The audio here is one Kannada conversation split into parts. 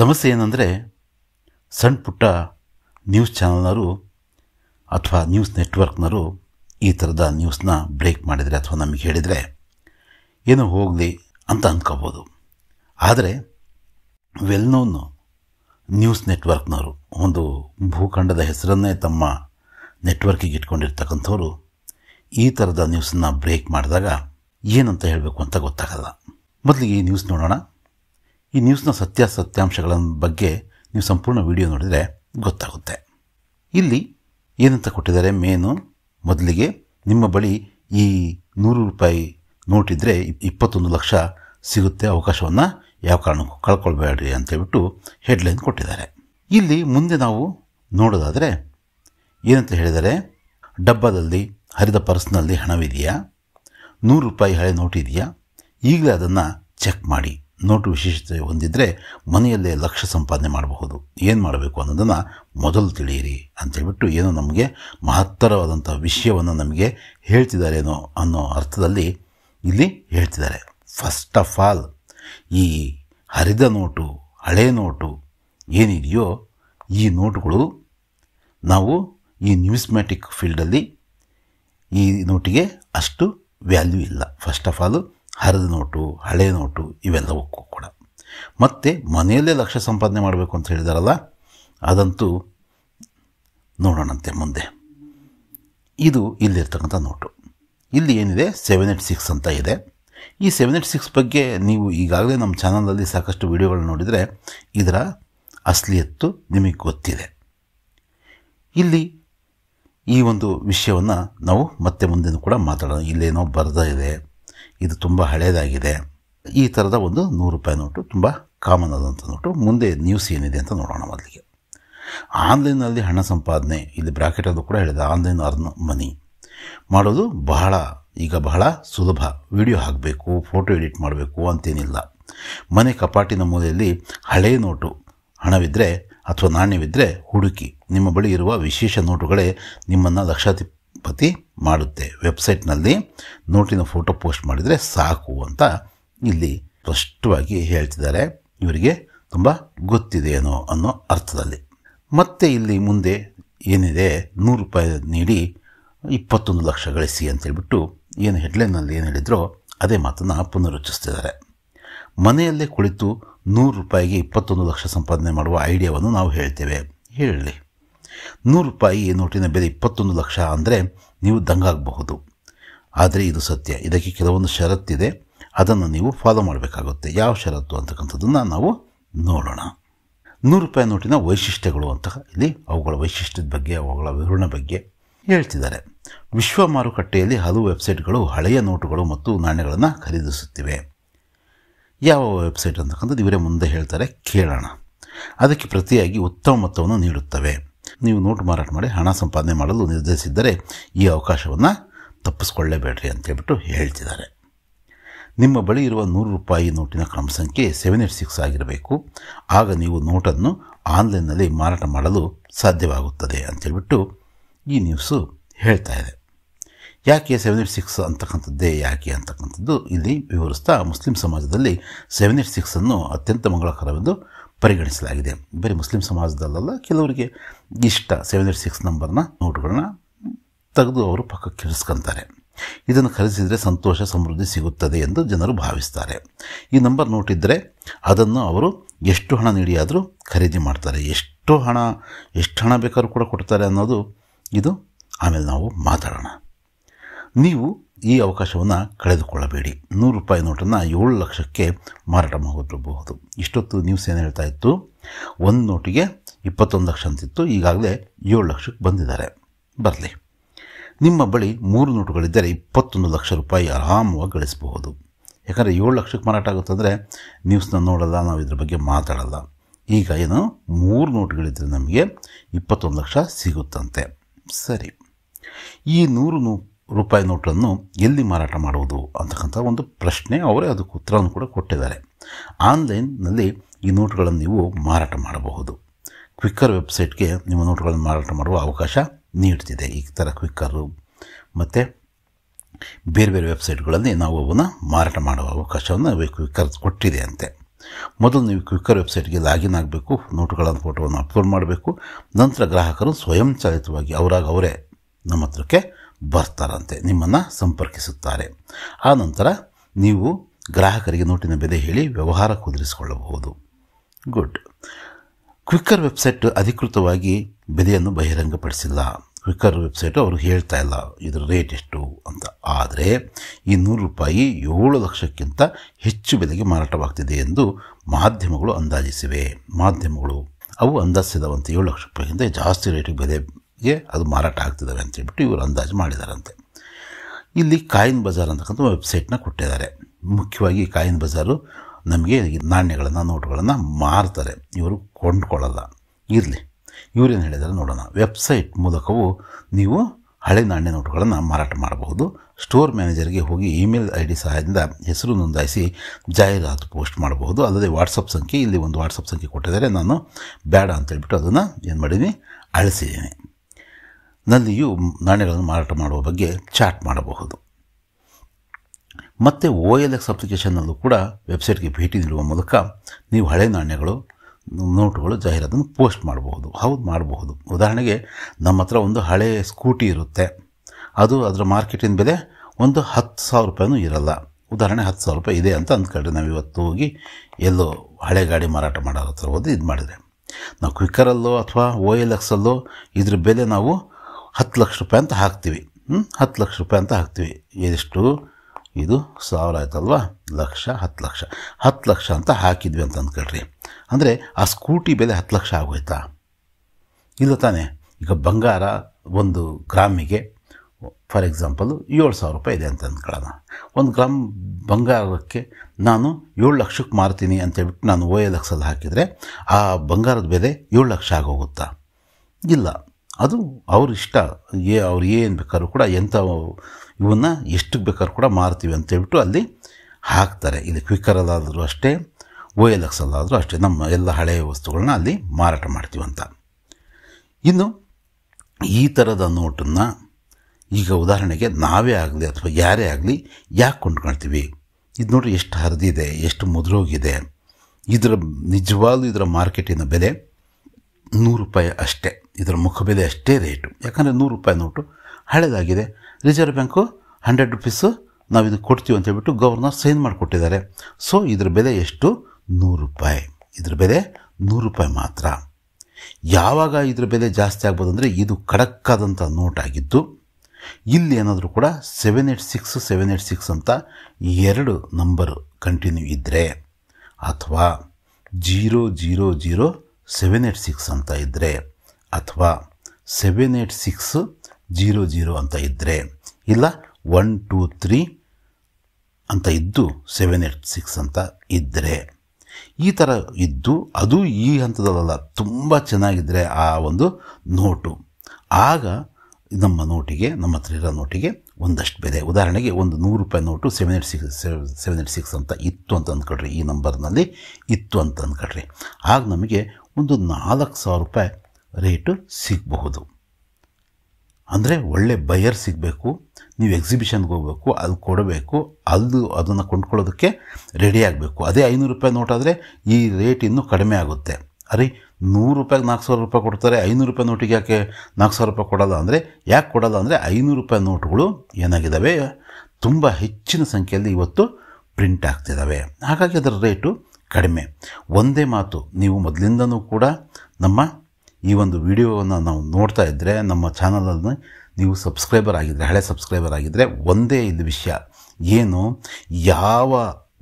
ಸಮಸ್ಯೆ ಏನಂದರೆ ಸಣ್ಣ ಪುಟ್ಟ ನ್ಯೂಸ್ ಚಾನಲ್ನವರು ಅಥವಾ ನ್ಯೂಸ್ ನೆಟ್ವರ್ಕ್ನವರು ಈ ಥರದ ನ್ಯೂಸ್ನ ಬ್ರೇಕ್ ಮಾಡಿದರೆ ಅಥವಾ ನಮಗೆ ಹೇಳಿದರೆ ಏನು ಹೋಗಲಿ ಅಂತ ಅಂದ್ಕೋಬೋದು ಆದರೆ ವೆಲ್ ನೋನ್ ನ್ಯೂಸ್ ನೆಟ್ವರ್ಕ್ನವರು ಒಂದು ಭೂಖಂಡದ ಹೆಸರನ್ನೇ ತಮ್ಮ ನೆಟ್ವರ್ಕಿಗೆ ಇಟ್ಕೊಂಡಿರ್ತಕ್ಕಂಥವ್ರು ಈ ಥರದ ನ್ಯೂಸನ್ನು ಬ್ರೇಕ್ ಮಾಡಿದಾಗ ಏನಂತ ಹೇಳಬೇಕು ಅಂತ ಗೊತ್ತಾಗಲ್ಲ ಮೊದಲಿಗೆ ಈ ನ್ಯೂಸ್ ನೋಡೋಣ ಈ ನ್ಯೂಸ್ನ ಸತ್ಯಾಸತ್ಯಾಂಶಗಳ ಬಗ್ಗೆ ನೀವು ಸಂಪೂರ್ಣ ವಿಡಿಯೋ ನೋಡಿದರೆ ಗೊತ್ತಾಗುತ್ತೆ ಇಲ್ಲಿ ಏನಂತ ಕೊಟ್ಟಿದ್ದಾರೆ ಮೇನು ಮೊದಲಿಗೆ ನಿಮ್ಮ ಬಳಿ ಈ ನೂರು ರೂಪಾಯಿ ನೋಟಿದ್ರೆ ಇಪ್ಪತ್ತೊಂದು ಲಕ್ಷ ಸಿಗುತ್ತೆ ಅವಕಾಶವನ್ನು ಯಾವ ಕಾರಣಕ್ಕೂ ಕಳ್ಕೊಳ್ಬೇಡ್ರಿ ಅಂತೇಳ್ಬಿಟ್ಟು ಹೆಡ್ಲೈನ್ ಕೊಟ್ಟಿದ್ದಾರೆ ಇಲ್ಲಿ ಮುಂದೆ ನಾವು ನೋಡೋದಾದರೆ ಏನಂತ ಹೇಳಿದರೆ ಡಬ್ಬದಲ್ಲಿ ಹರಿದ ಪರ್ಸ್ನಲ್ಲಿ ಹಣವಿದೆಯಾ ನೂರು ರೂಪಾಯಿ ಹಳೆ ನೋಟ್ ಇದೆಯಾ ಈಗಲೇ ಅದನ್ನು ಚೆಕ್ ಮಾಡಿ ನೋಟು ವಿಶೇಷತೆ ಹೊಂದಿದ್ರೆ ಮನೆಯಲ್ಲೇ ಲಕ್ಷ ಸಂಪಾದನೆ ಮಾಡಬಹುದು ಏನು ಮಾಡಬೇಕು ಅನ್ನೋದನ್ನು ಮೊದಲು ತಿಳಿಯಿರಿ ಅಂತೇಳ್ಬಿಟ್ಟು ಏನೋ ನಮಗೆ ಮಹತ್ತರವಾದಂಥ ವಿಷಯವನ್ನು ನಮಗೆ ಹೇಳ್ತಿದ್ದಾರೇನೋ ಅನ್ನೋ ಅರ್ಥದಲ್ಲಿ ಇಲ್ಲಿ ಹೇಳ್ತಿದ್ದಾರೆ ಫಸ್ಟ್ ಆಫ್ ಆಲ್ ಈ ಹರಿದ ನೋಟು ಹಳೆ ನೋಟು ಏನಿದೆಯೋ ಈ ನೋಟುಗಳು ನಾವು ಈ ನ್ಯೂಸ್ಮ್ಯಾಟಿಕ್ ಫೀಲ್ಡಲ್ಲಿ ಈ ನೋಟಿಗೆ ಅಷ್ಟು ವ್ಯಾಲ್ಯೂ ಇಲ್ಲ ಫಸ್ಟ್ ಆಫ್ ಆಲು ಹರಿದ ನೋಟು ಹಳೆ ನೋಟು ಇವೆಲ್ಲವಕ್ಕೂ ಕೂಡ ಮತ್ತು ಮನೆಯಲ್ಲೇ ಲಕ್ಷ ಸಂಪಾದನೆ ಮಾಡಬೇಕು ಅಂತ ಹೇಳಿದಾರಲ್ಲ ಅದಂತೂ ನೋಡೋಣಂತೆ ಮುಂದೆ ಇದು ಇಲ್ಲಿರ್ತಕ್ಕಂಥ ನೋಟು ಇಲ್ಲಿ ಏನಿದೆ ಸೆವೆನ್ ಏಟ್ ಸಿಕ್ಸ್ ಅಂತ ಇದೆ ಈ ಸೆವೆನ್ ಏಟ್ ಸಿಕ್ಸ್ ಬಗ್ಗೆ ನೀವು ಈಗಾಗಲೇ ನಮ್ಮ ಚಾನಲಲ್ಲಿ ಸಾಕಷ್ಟು ವಿಡಿಯೋಗಳನ್ನ ನೋಡಿದರೆ ಇದರ ಅಸ್ಲಿಯತ್ತು ನಿಮಗೆ ಗೊತ್ತಿದೆ ಇಲ್ಲಿ ಈ ಒಂದು ವಿಷಯವನ್ನು ನಾವು ಮತ್ತೆ ಮುಂದೆನೂ ಕೂಡ ಮಾತಾಡೋಣ ಇಲ್ಲೇನೋ ಬರ್ದ ಇದೆ ಇದು ತುಂಬ ಹಳೇದಾಗಿದೆ ಈ ಥರದ ಒಂದು ನೂರು ರೂಪಾಯಿ ನೋಟು ತುಂಬ ಕಾಮನ್ ಆದಂಥ ನೋಟು ಮುಂದೆ ನ್ಯೂಸ್ ಏನಿದೆ ಅಂತ ನೋಡೋಣ ಮೊದಲಿಗೆ ಆನ್ಲೈನ್ನಲ್ಲಿ ಹಣ ಸಂಪಾದನೆ ಇಲ್ಲಿ ಬ್ರಾಕೆಟಲ್ಲೂ ಕೂಡ ಹೇಳಿದೆ ಆನ್ಲೈನ್ ಅರ್ನ್ ಮನಿ ಮಾಡೋದು ಬಹಳ ಈಗ ಬಹಳ ಸುಲಭ ವಿಡಿಯೋ ಹಾಕಬೇಕು ಫೋಟೋ ಎಡಿಟ್ ಮಾಡಬೇಕು ಅಂತೇನಿಲ್ಲ ಮನೆ ಕಪಾಟಿನ ಮೂಲೆಯಲ್ಲಿ ಹಳೆಯ ನೋಟು ಹಣವಿದ್ದರೆ ಅಥವಾ ನಾಣ್ಯವಿದ್ದರೆ ಹುಡುಕಿ ನಿಮ್ಮ ಬಳಿ ಇರುವ ವಿಶೇಷ ನೋಟುಗಳೇ ನಿಮ್ಮನ್ನು ಲಕ್ಷಾತಿ ಪತಿ ಮಾಡುತ್ತೆ ವೆಬ್ಸೈಟ್ನಲ್ಲಿ ನೋಟಿನ ಫೋಟೋ ಪೋಸ್ಟ್ ಮಾಡಿದರೆ ಸಾಕು ಅಂತ ಇಲ್ಲಿ ಸ್ಪಷ್ಟವಾಗಿ ಹೇಳ್ತಿದ್ದಾರೆ ಇವರಿಗೆ ತುಂಬ ಗೊತ್ತಿದೆಯೇನೋ ಅನ್ನೋ ಅರ್ಥದಲ್ಲಿ ಮತ್ತೆ ಇಲ್ಲಿ ಮುಂದೆ ಏನಿದೆ ನೂರು ರೂಪಾಯಿ ನೀಡಿ ಇಪ್ಪತ್ತೊಂದು ಲಕ್ಷ ಗಳಿಸಿ ಅಂತೇಳ್ಬಿಟ್ಟು ಏನು ಹೆಡ್ಲೈನಲ್ಲಿ ಏನು ಹೇಳಿದ್ರೋ ಅದೇ ಮಾತನ್ನು ಪುನರುಚ್ಚಿಸ್ತಿದ್ದಾರೆ ಮನೆಯಲ್ಲೇ ಕುಳಿತು ನೂರು ರೂಪಾಯಿಗೆ ಇಪ್ಪತ್ತೊಂದು ಲಕ್ಷ ಸಂಪಾದನೆ ಮಾಡುವ ಐಡಿಯಾವನ್ನು ನಾವು ಹೇಳ್ತೇವೆ ಹೇಳಿ ನೂರು ರೂಪಾಯಿ ನೋಟಿನ ಬೆಲೆ ಇಪ್ಪತ್ತೊಂದು ಲಕ್ಷ ಅಂದರೆ ನೀವು ದಂಗಾಗಬಹುದು ಆದರೆ ಇದು ಸತ್ಯ ಇದಕ್ಕೆ ಕೆಲವೊಂದು ಷರತ್ತಿದೆ ಅದನ್ನು ನೀವು ಫಾಲೋ ಮಾಡಬೇಕಾಗುತ್ತೆ ಯಾವ ಷರತ್ತು ಅಂತಕ್ಕಂಥದ್ದನ್ನು ನಾವು ನೋಡೋಣ ನೂರು ರೂಪಾಯಿ ನೋಟಿನ ವೈಶಿಷ್ಟ್ಯಗಳು ಅಂತ ಇಲ್ಲಿ ಅವುಗಳ ವೈಶಿಷ್ಟ್ಯದ ಬಗ್ಗೆ ಅವುಗಳ ವಿವರಣೆ ಬಗ್ಗೆ ಹೇಳ್ತಿದ್ದಾರೆ ವಿಶ್ವ ಮಾರುಕಟ್ಟೆಯಲ್ಲಿ ಹಲವು ವೆಬ್ಸೈಟ್ಗಳು ಹಳೆಯ ನೋಟುಗಳು ಮತ್ತು ನಾಣ್ಯಗಳನ್ನು ಖರೀದಿಸುತ್ತಿವೆ ಯಾವ ವೆಬ್ಸೈಟ್ ಅಂತಕ್ಕಂಥದ್ದು ಇವರೇ ಮುಂದೆ ಹೇಳ್ತಾರೆ ಕೇಳೋಣ ಅದಕ್ಕೆ ಪ್ರತಿಯಾಗಿ ಉತ್ತಮ ಮೊತ್ತವನ್ನು ನೀಡುತ್ತವೆ ನೀವು ನೋಟು ಮಾರಾಟ ಮಾಡಿ ಹಣ ಸಂಪಾದನೆ ಮಾಡಲು ನಿರ್ಧರಿಸಿದ್ದರೆ ಈ ಅವಕಾಶವನ್ನು ತಪ್ಪಿಸ್ಕೊಳ್ಳೇಬೇಡ್ರಿ ಅಂತೇಳ್ಬಿಟ್ಟು ಹೇಳ್ತಿದ್ದಾರೆ ನಿಮ್ಮ ಬಳಿ ಇರುವ ನೂರು ರೂಪಾಯಿ ನೋಟಿನ ಕ್ರಮ ಸಂಖ್ಯೆ ಸೆವೆನ್ ಏಟ್ ಸಿಕ್ಸ್ ಆಗಿರಬೇಕು ಆಗ ನೀವು ನೋಟನ್ನು ಆನ್ಲೈನ್ನಲ್ಲಿ ಮಾರಾಟ ಮಾಡಲು ಸಾಧ್ಯವಾಗುತ್ತದೆ ಅಂತೇಳ್ಬಿಟ್ಟು ಈ ನ್ಯೂಸು ಹೇಳ್ತಾ ಇದೆ ಯಾಕೆ ಸೆವೆನ್ ಏಟ್ ಸಿಕ್ಸ್ ಅಂತಕ್ಕಂಥದ್ದೇ ಯಾಕೆ ಅಂತಕ್ಕಂಥದ್ದು ಇಲ್ಲಿ ವಿವರಿಸ್ತಾ ಮುಸ್ಲಿಂ ಸಮಾಜದಲ್ಲಿ ಸೆವೆನ್ ಏಟ್ ಸಿಕ್ಸನ್ನು ಅತ್ಯಂತ ಮಂಗಳಕರವೆಂದು ಪರಿಗಣಿಸಲಾಗಿದೆ ಬರೀ ಮುಸ್ಲಿಂ ಸಮಾಜದಲ್ಲೆಲ್ಲ ಕೆಲವರಿಗೆ ಇಷ್ಟ ಸೆವೆನ್ ಏಟ್ ಸಿಕ್ಸ್ ನಂಬರ್ನ ನೋಟುಗಳನ್ನ ತೆಗೆದು ಅವರು ಪಕ್ಕಕ್ಕೆ ಇರಿಸ್ಕೊಂತಾರೆ ಇದನ್ನು ಖರೀದಿಸಿದರೆ ಸಂತೋಷ ಸಮೃದ್ಧಿ ಸಿಗುತ್ತದೆ ಎಂದು ಜನರು ಭಾವಿಸ್ತಾರೆ ಈ ನಂಬರ್ ನೋಟಿದ್ದರೆ ಅದನ್ನು ಅವರು ಎಷ್ಟು ಹಣ ನೀಡಿ ಆದರೂ ಖರೀದಿ ಮಾಡ್ತಾರೆ ಎಷ್ಟು ಹಣ ಎಷ್ಟು ಹಣ ಬೇಕಾದ್ರೂ ಕೂಡ ಕೊಡ್ತಾರೆ ಅನ್ನೋದು ಇದು ಆಮೇಲೆ ನಾವು ಮಾತಾಡೋಣ ನೀವು ಈ ಅವಕಾಶವನ್ನು ಕಳೆದುಕೊಳ್ಳಬೇಡಿ ನೂರು ರೂಪಾಯಿ ನೋಟನ್ನು ಏಳು ಲಕ್ಷಕ್ಕೆ ಮಾರಾಟ ಮಾಡಬಹುದು ಇಷ್ಟೊತ್ತು ನ್ಯೂಸ್ ಏನು ಹೇಳ್ತಾ ಇತ್ತು ಒಂದು ನೋಟಿಗೆ ಇಪ್ಪತ್ತೊಂದು ಲಕ್ಷ ಅಂತಿತ್ತು ಈಗಾಗಲೇ ಏಳು ಲಕ್ಷಕ್ಕೆ ಬಂದಿದ್ದಾರೆ ಬರಲಿ ನಿಮ್ಮ ಬಳಿ ಮೂರು ನೋಟುಗಳಿದ್ದರೆ ಇಪ್ಪತ್ತೊಂದು ಲಕ್ಷ ರೂಪಾಯಿ ಆರಾಮವಾಗಿ ಗಳಿಸಬಹುದು ಯಾಕಂದರೆ ಏಳು ಲಕ್ಷಕ್ಕೆ ಮಾರಾಟ ಆಗುತ್ತೆ ಅಂದರೆ ನ್ಯೂಸ್ನ ನೋಡಲ್ಲ ನಾವು ಇದ್ರ ಬಗ್ಗೆ ಮಾತಾಡಲ್ಲ ಈಗ ಏನು ಮೂರು ನೋಟುಗಳಿದ್ದರೆ ನಮಗೆ ಇಪ್ಪತ್ತೊಂದು ಲಕ್ಷ ಸಿಗುತ್ತಂತೆ ಸರಿ ಈ ನೂರು ರೂಪಾಯಿ ನೋಟನ್ನು ಎಲ್ಲಿ ಮಾರಾಟ ಮಾಡುವುದು ಅಂತಕ್ಕಂಥ ಒಂದು ಪ್ರಶ್ನೆ ಅವರೇ ಅದಕ್ಕೆ ಉತ್ತರವನ್ನು ಕೂಡ ಕೊಟ್ಟಿದ್ದಾರೆ ಆನ್ಲೈನ್ನಲ್ಲಿ ಈ ನೋಟುಗಳನ್ನು ನೀವು ಮಾರಾಟ ಮಾಡಬಹುದು ಕ್ವಿಕ್ಕರ್ ವೆಬ್ಸೈಟ್ಗೆ ನಿಮ್ಮ ನೋಟುಗಳನ್ನು ಮಾರಾಟ ಮಾಡುವ ಅವಕಾಶ ನೀಡ್ತಿದೆ ಈ ಥರ ಕ್ವಿಕ್ಕರು ಮತ್ತು ಬೇರೆ ಬೇರೆ ವೆಬ್ಸೈಟ್ಗಳಲ್ಲಿ ನಾವು ಅವನ್ನು ಮಾರಾಟ ಮಾಡುವ ಅವಕಾಶವನ್ನು ಕ್ವಿಕ್ಕರ್ ಕೊಟ್ಟಿದೆ ಅಂತೆ ಮೊದಲು ನೀವು ಕ್ವಿಕ್ಕರ್ ವೆಬ್ಸೈಟ್ಗೆ ಲಾಗಿನ್ ಆಗಬೇಕು ನೋಟುಗಳನ್ನು ಫೋಟೋವನ್ನು ಅಪ್ಲೋಡ್ ಮಾಡಬೇಕು ನಂತರ ಗ್ರಾಹಕರು ಸ್ವಯಂಚಾಲಿತವಾಗಿ ಅವರಾಗ ಅವರೇ ನಮ್ಮ ಹತ್ರಕ್ಕೆ ಬರ್ತಾರಂತೆ ನಿಮ್ಮನ್ನು ಸಂಪರ್ಕಿಸುತ್ತಾರೆ ಆ ನಂತರ ನೀವು ಗ್ರಾಹಕರಿಗೆ ನೋಟಿನ ಬೆಲೆ ಹೇಳಿ ವ್ಯವಹಾರ ಕುದುರಿಸಿಕೊಳ್ಳಬಹುದು ಗುಡ್ ಕ್ವಿಕ್ಕರ್ ವೆಬ್ಸೈಟ್ ಅಧಿಕೃತವಾಗಿ ಬೆಲೆಯನ್ನು ಬಹಿರಂಗಪಡಿಸಿಲ್ಲ ಕ್ವಿಕ್ಕರ್ ವೆಬ್ಸೈಟು ಅವರು ಹೇಳ್ತಾ ಇಲ್ಲ ಇದರ ರೇಟ್ ಎಷ್ಟು ಅಂತ ಆದರೆ ಈ ನೂರು ರೂಪಾಯಿ ಏಳು ಲಕ್ಷಕ್ಕಿಂತ ಹೆಚ್ಚು ಬೆಲೆಗೆ ಮಾರಾಟವಾಗ್ತಿದೆ ಎಂದು ಮಾಧ್ಯಮಗಳು ಅಂದಾಜಿಸಿವೆ ಮಾಧ್ಯಮಗಳು ಅವು ಅಂದಾಜಿಸಿದವಂತೆ ಏಳು ಲಕ್ಷ ರೂಪಾಯಿಗಿಂತ ಜಾಸ್ತಿ ರೇಟಿಗೆ ಬೆಲೆ ಗೆ ಅದು ಮಾರಾಟ ಆಗ್ತಿದ್ದಾವೆ ಅಂತೇಳ್ಬಿಟ್ಟು ಇವರು ಅಂದಾಜು ಮಾಡಿದಾರಂತೆ ಇಲ್ಲಿ ಕಾಯಿನ್ ಬಜಾರ್ ಅಂತಕ್ಕಂಥ ವೆಬ್ಸೈಟ್ನ ಕೊಟ್ಟಿದ್ದಾರೆ ಮುಖ್ಯವಾಗಿ ಕಾಯಿನ್ ಬಜಾರು ನಮಗೆ ನಾಣ್ಯಗಳನ್ನು ನೋಟುಗಳನ್ನು ಮಾರ್ತಾರೆ ಇವರು ಕೊಂಡ್ಕೊಳ್ಳಲ್ಲ ಇರಲಿ ಇವರೇನು ಹೇಳಿದ್ದಾರೆ ನೋಡೋಣ ವೆಬ್ಸೈಟ್ ಮೂಲಕವೂ ನೀವು ಹಳೆ ನಾಣ್ಯ ನೋಟುಗಳನ್ನು ಮಾರಾಟ ಮಾಡಬಹುದು ಸ್ಟೋರ್ ಮ್ಯಾನೇಜರ್ಗೆ ಹೋಗಿ ಇಮೇಲ್ ಐ ಡಿ ಸಹಾಯದಿಂದ ಹೆಸರು ನೋಂದಾಯಿಸಿ ಜಾಹೀರಾತು ಪೋಸ್ಟ್ ಮಾಡಬಹುದು ಅಲ್ಲದೆ ವಾಟ್ಸಪ್ ಸಂಖ್ಯೆ ಇಲ್ಲಿ ಒಂದು ವಾಟ್ಸಪ್ ಸಂಖ್ಯೆ ಕೊಟ್ಟಿದ್ದಾರೆ ನಾನು ಬೇಡ ಅಂತೇಳ್ಬಿಟ್ಟು ಅದನ್ನು ಏನು ಮಾಡಿದ್ದೀನಿ ಅಳಿಸಿದ್ದೀನಿ ನಲ್ಲಿಯೂ ನಾಣ್ಯಗಳನ್ನು ಮಾರಾಟ ಮಾಡುವ ಬಗ್ಗೆ ಚಾಟ್ ಮಾಡಬಹುದು ಮತ್ತು ಓ ಎಲ್ ಎಕ್ಸ್ ಅಪ್ಲಿಕೇಶನ್ನಲ್ಲೂ ಕೂಡ ವೆಬ್ಸೈಟ್ಗೆ ಭೇಟಿ ನೀಡುವ ಮೂಲಕ ನೀವು ಹಳೆ ನಾಣ್ಯಗಳು ನೋಟುಗಳು ಜಾಹೀರಾತನ್ನು ಪೋಸ್ಟ್ ಮಾಡಬಹುದು ಹೌದು ಮಾಡಬಹುದು ಉದಾಹರಣೆಗೆ ನಮ್ಮ ಹತ್ರ ಒಂದು ಹಳೆ ಸ್ಕೂಟಿ ಇರುತ್ತೆ ಅದು ಅದರ ಮಾರ್ಕೆಟಿನ ಬೆಲೆ ಒಂದು ಹತ್ತು ಸಾವಿರ ರೂಪಾಯಿನೂ ಇರಲ್ಲ ಉದಾಹರಣೆ ಹತ್ತು ಸಾವಿರ ರೂಪಾಯಿ ಇದೆ ಅಂತ ಅಂದ್ಕೊಂಡ್ರೆ ನಾವು ಇವತ್ತು ಹೋಗಿ ಎಲ್ಲೋ ಹಳೆ ಗಾಡಿ ಮಾರಾಟ ಮಾಡೋರ ಹತ್ರ ಇದು ಮಾಡಿದರೆ ನಾವು ಕ್ವಿಕ್ಕರಲ್ಲೋ ಅಥವಾ ಓ ಎಲ್ ಎಕ್ಸಲ್ಲೋ ಇದ್ರ ಬೆಲೆ ನಾವು ಹತ್ತು ಲಕ್ಷ ರೂಪಾಯಿ ಅಂತ ಹಾಕ್ತೀವಿ ಹತ್ತು ಲಕ್ಷ ರೂಪಾಯಿ ಅಂತ ಹಾಕ್ತೀವಿ ಎಷ್ಟು ಇದು ಸಾವಿರ ಆಯ್ತಲ್ವಾ ಲಕ್ಷ ಹತ್ತು ಲಕ್ಷ ಹತ್ತು ಲಕ್ಷ ಅಂತ ಹಾಕಿದ್ವಿ ಅಂತ ಅಂದ್ಕೊಳ್ರಿ ಅಂದರೆ ಆ ಸ್ಕೂಟಿ ಬೆಲೆ ಹತ್ತು ಲಕ್ಷ ಆಗೋಯ್ತಾ ಇಲ್ಲ ತಾನೇ ಈಗ ಬಂಗಾರ ಒಂದು ಗ್ರಾಮಿಗೆ ಫಾರ್ ಎಕ್ಸಾಂಪಲ್ ಏಳು ಸಾವಿರ ರೂಪಾಯಿ ಇದೆ ಅಂತ ಅಂದ್ಕೊಳ್ಳೋಣ ಒಂದು ಗ್ರಾಮ್ ಬಂಗಾರಕ್ಕೆ ನಾನು ಏಳು ಲಕ್ಷಕ್ಕೆ ಮಾರ್ತೀನಿ ಅಂತ ನಾನು ಓ ಎಲ್ ಹಾಕಿದರೆ ಆ ಬಂಗಾರದ ಬೆಲೆ ಏಳು ಲಕ್ಷ ಆಗೋಗುತ್ತಾ ಇಲ್ಲ ಅದು ಅವ್ರ ಇಷ್ಟ ಏ ಅವ್ರು ಏನು ಬೇಕಾದ್ರೂ ಕೂಡ ಎಂಥ ಇವನ್ನ ಎಷ್ಟಕ್ಕೆ ಬೇಕಾದ್ರೂ ಕೂಡ ಮಾರ್ತೀವಿ ಅಂತ ಹೇಳ್ಬಿಟ್ಟು ಅಲ್ಲಿ ಹಾಕ್ತಾರೆ ಇಲ್ಲಿ ಕ್ವಿಕ್ಕರಲ್ಲಾದರೂ ಅಷ್ಟೇ ಓ ಎಲ್ ಎಕ್ಸಲ್ಲಾದರೂ ಅಷ್ಟೇ ನಮ್ಮ ಎಲ್ಲ ಹಳೆಯ ವಸ್ತುಗಳನ್ನ ಅಲ್ಲಿ ಮಾರಾಟ ಮಾಡ್ತೀವಿ ಅಂತ ಇನ್ನು ಈ ಥರದ ನೋಟನ್ನು ಈಗ ಉದಾಹರಣೆಗೆ ನಾವೇ ಆಗಲಿ ಅಥವಾ ಯಾರೇ ಆಗಲಿ ಯಾಕೆ ಕೊಂಡ್ಕೊಳ್ತೀವಿ ಇದು ನೋಡಿ ಎಷ್ಟು ಹರಿದಿದೆ ಎಷ್ಟು ಮುದುರೋಗಿದೆ ಇದರ ನಿಜವಾಗ್ಲೂ ಇದರ ಮಾರ್ಕೆಟಿನ ಬೆಲೆ ನೂರು ರೂಪಾಯಿ ಅಷ್ಟೇ ಇದರ ಮುಖಬೆಲೆ ಅಷ್ಟೇ ರೇಟು ಯಾಕಂದರೆ ನೂರು ರೂಪಾಯಿ ನೋಟು ಹಳೆಯದಾಗಿದೆ ರಿಸರ್ವ್ ಬ್ಯಾಂಕು ಹಂಡ್ರೆಡ್ ರುಪೀಸು ನಾವು ಇದು ಕೊಡ್ತೀವಿ ಅಂತ ಹೇಳ್ಬಿಟ್ಟು ಗವರ್ನರ್ ಸೈನ್ ಮಾಡಿಕೊಟ್ಟಿದ್ದಾರೆ ಸೊ ಇದ್ರ ಬೆಲೆ ಎಷ್ಟು ನೂರು ರೂಪಾಯಿ ಇದ್ರ ಬೆಲೆ ನೂರು ರೂಪಾಯಿ ಮಾತ್ರ ಯಾವಾಗ ಇದ್ರ ಬೆಲೆ ಜಾಸ್ತಿ ಆಗ್ಬೋದು ಅಂದರೆ ಇದು ಖಡಕ್ಕಾದಂಥ ನೋಟ್ ಆಗಿದ್ದು ಇಲ್ಲಿ ಏನಾದರೂ ಕೂಡ seven eight six seven eight six ಅಂತ ಎರಡು ನಂಬರು ಕಂಟಿನ್ಯೂ ಇದ್ದರೆ ಅಥವಾ zero zero zero seven eight six ಅಂತ ಇದ್ದರೆ ಅಥವಾ seven eight six zero zero ಅಂತ ಇದ್ದರೆ ಇಲ್ಲ ಒನ್ ಟೂ ತ್ರೀ ಅಂತ ಇದ್ದು ಸೆವೆನ್ ಏಟ್ ಸಿಕ್ಸ್ ಅಂತ ಇದ್ದರೆ ಈ ಥರ ಇದ್ದು ಅದು ಈ ಹಂತದಲ್ಲ ತುಂಬ ಚೆನ್ನಾಗಿದ್ದರೆ ಆ ಒಂದು ನೋಟು ಆಗ ನಮ್ಮ ನೋಟಿಗೆ ನಮ್ಮ ಹತ್ರ ಇರೋ ನೋಟಿಗೆ ಒಂದಷ್ಟು ಬೆಲೆ ಉದಾಹರಣೆಗೆ ಒಂದು ನೂರು ರೂಪಾಯಿ note seven eight six seven eight six ಅಂತ ಇತ್ತು ಅಂತ ಅಂದ್ಕೊಳ್ರಿ ಈ ನಂಬರ್ನಲ್ಲಿ ಇತ್ತು ಅಂತ ಅಂದ್ಕೊಳ್ರಿ ಆಗ ನಮಗೆ ಒಂದು ನಾಲ್ಕು ಸಾವಿರ ರೂಪಾಯಿ ರೇಟು ಸಿಗಬಹುದು ಅಂದರೆ ಒಳ್ಳೆ ಬಯರ್ ಸಿಗಬೇಕು ನೀವು ಎಕ್ಸಿಬಿಷನ್ಗೆ ಹೋಗಬೇಕು ಅಲ್ಲಿ ಕೊಡಬೇಕು ಅಲ್ಲಿ ಅದನ್ನು ಕೊಂಡ್ಕೊಳ್ಳೋದಕ್ಕೆ ರೆಡಿ ಆಗಬೇಕು ಅದೇ ಐನೂರು ರೂಪಾಯಿ ನೋಟಾದರೆ ಈ ರೇಟ್ ಇನ್ನೂ ಕಡಿಮೆ ಆಗುತ್ತೆ ಅರೆ ನೂರು ರೂಪಾಯಿಗೆ ನಾಲ್ಕು ಸಾವಿರ ರೂಪಾಯಿ ಕೊಡ್ತಾರೆ ಐನೂರು ರೂಪಾಯಿ ನೋಟಿಗೆ ಯಾಕೆ ನಾಲ್ಕು ಸಾವಿರ ರೂಪಾಯಿ ಕೊಡಲ್ಲ ಅಂದರೆ ಯಾಕೆ ಕೊಡೋಲ್ಲ ಅಂದರೆ ಐನೂರು ರೂಪಾಯಿ ನೋಟುಗಳು ಏನಾಗಿದ್ದಾವೆ ತುಂಬ ಹೆಚ್ಚಿನ ಸಂಖ್ಯೆಯಲ್ಲಿ ಇವತ್ತು ಪ್ರಿಂಟ್ ಆಗ್ತಿದ್ದಾವೆ ಹಾಗಾಗಿ ಅದರ ರೇಟು ಕಡಿಮೆ ಒಂದೇ ಮಾತು ನೀವು ಮೊದಲಿಂದನೂ ಕೂಡ ನಮ್ಮ ಈ ಒಂದು ವಿಡಿಯೋವನ್ನು ನಾವು ನೋಡ್ತಾ ಇದ್ದರೆ ನಮ್ಮ ಚಾನಲನ್ನು ನೀವು ಸಬ್ಸ್ಕ್ರೈಬರ್ ಆಗಿದ್ದರೆ ಹಳೆ ಸಬ್ಸ್ಕ್ರೈಬರ್ ಆಗಿದ್ದರೆ ಒಂದೇ ಇದು ವಿಷಯ ಏನು ಯಾವ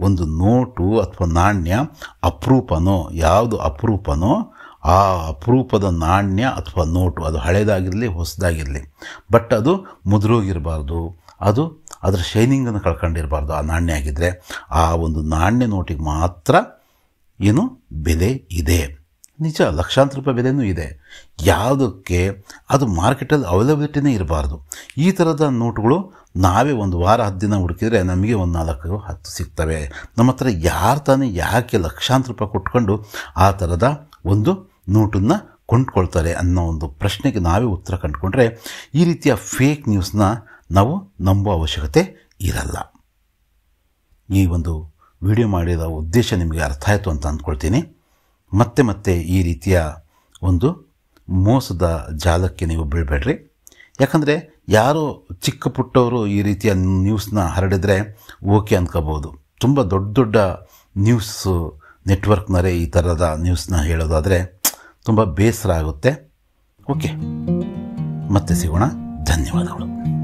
ಒಂದು ನೋಟು ಅಥವಾ ನಾಣ್ಯ ಅಪರೂಪನೋ ಯಾವುದು ಅಪರೂಪನೋ ಆ ಅಪರೂಪದ ನಾಣ್ಯ ಅಥವಾ ನೋಟು ಅದು ಹಳೇದಾಗಿರಲಿ ಹೊಸದಾಗಿರಲಿ ಬಟ್ ಅದು ಮುದುರೋಗಿರಬಾರ್ದು ಅದು ಅದರ ಶೈನಿಂಗನ್ನು ಕಳ್ಕೊಂಡಿರಬಾರ್ದು ಆ ನಾಣ್ಯ ಆಗಿದ್ದರೆ ಆ ಒಂದು ನಾಣ್ಯ ನೋಟಿಗೆ ಮಾತ್ರ ಏನು ಬೆಲೆ ಇದೆ ನಿಜ ಲಕ್ಷಾಂತರ ರೂಪಾಯಿ ಬೆಲೆನೂ ಇದೆ ಯಾವುದಕ್ಕೆ ಅದು ಮಾರ್ಕೆಟಲ್ಲಿ ಅವೈಲಬಿಲಿಟಿನೇ ಇರಬಾರ್ದು ಈ ಥರದ ನೋಟುಗಳು ನಾವೇ ಒಂದು ವಾರ ಹತ್ತು ದಿನ ಹುಡುಕಿದರೆ ನಮಗೆ ಒಂದು ನಾಲ್ಕು ಹತ್ತು ಸಿಗ್ತವೆ ನಮ್ಮ ಹತ್ರ ಯಾರು ತಾನೇ ಯಾಕೆ ಲಕ್ಷಾಂತರ ರೂಪಾಯಿ ಕೊಟ್ಕೊಂಡು ಆ ಥರದ ಒಂದು ನೋಟನ್ನು ಕೊಂಡ್ಕೊಳ್ತಾರೆ ಅನ್ನೋ ಒಂದು ಪ್ರಶ್ನೆಗೆ ನಾವೇ ಉತ್ತರ ಕಂಡುಕೊಂಡ್ರೆ ಈ ರೀತಿಯ ಫೇಕ್ ನ್ಯೂಸ್ನ ನಾವು ನಂಬೋ ಅವಶ್ಯಕತೆ ಇರಲ್ಲ ಈ ಒಂದು ವಿಡಿಯೋ ಮಾಡಿದ ಉದ್ದೇಶ ನಿಮಗೆ ಅರ್ಥ ಆಯಿತು ಅಂತ ಅಂದ್ಕೊಳ್ತೀನಿ ಮತ್ತೆ ಮತ್ತೆ ಈ ರೀತಿಯ ಒಂದು ಮೋಸದ ಜಾಲಕ್ಕೆ ನೀವು ಬೀಳಬೇಡ್ರಿ ಯಾಕಂದರೆ ಯಾರೋ ಚಿಕ್ಕ ಪುಟ್ಟವರು ಈ ರೀತಿಯ ನ್ಯೂಸ್ನ ಹರಡಿದರೆ ಓಕೆ ಅಂದ್ಕೋಬೋದು ತುಂಬ ದೊಡ್ಡ ದೊಡ್ಡ ನ್ಯೂಸ್ ನೆಟ್ವರ್ಕ್ನರೇ ಈ ಥರದ ನ್ಯೂಸ್ನ ಹೇಳೋದಾದರೆ ತುಂಬ ಬೇಸರ ಆಗುತ್ತೆ ಓಕೆ ಮತ್ತೆ ಸಿಗೋಣ ಧನ್ಯವಾದಗಳು